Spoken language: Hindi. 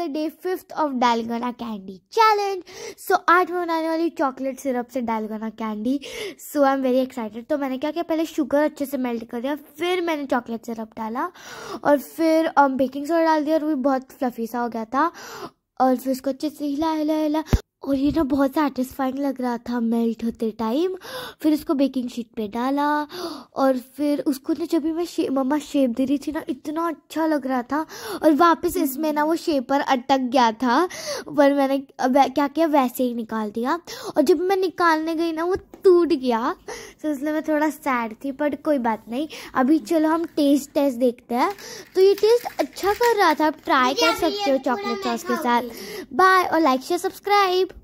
the day fifth of dalgona candy challenge so आज मैं बनाने वाली चॉकलेट सिरप से dalgona candy so I am very excited तो मैंने क्या किया पहले शुगर अच्छे से मेल्ट कर दिया फिर मैंने चॉकलेट सिरप डाला और फिर बेकिंग um, सोडा डाल दिया और वो बहुत फ्लफी सा हो गया था और फिर उसको अच्छे से हिला हिला हिला और ये ना बहुत सेटिस्फाइंग लग रहा था मेल्ट होते टाइम फिर इसको बेकिंग शीट पे डाला और फिर उसको ना जब भी मैं शे, मम्मा शेप दे रही थी ना इतना अच्छा लग रहा था और वापस इसमें ना वो शेपर अटक गया था पर मैंने क्या किया वैसे ही निकाल दिया और जब मैं निकालने गई ना वो टूट गया तो इसलिए मैं थोड़ा सैड थी पर कोई बात नहीं अभी चलो हम टेस्ट टेस्ट देखते हैं तो ये टेस्ट अच्छा कर रहा था आप ट्राई कर सकते हो चॉकलेट सॉस के साथ बाय और लाइक शेयर सब्सक्राइब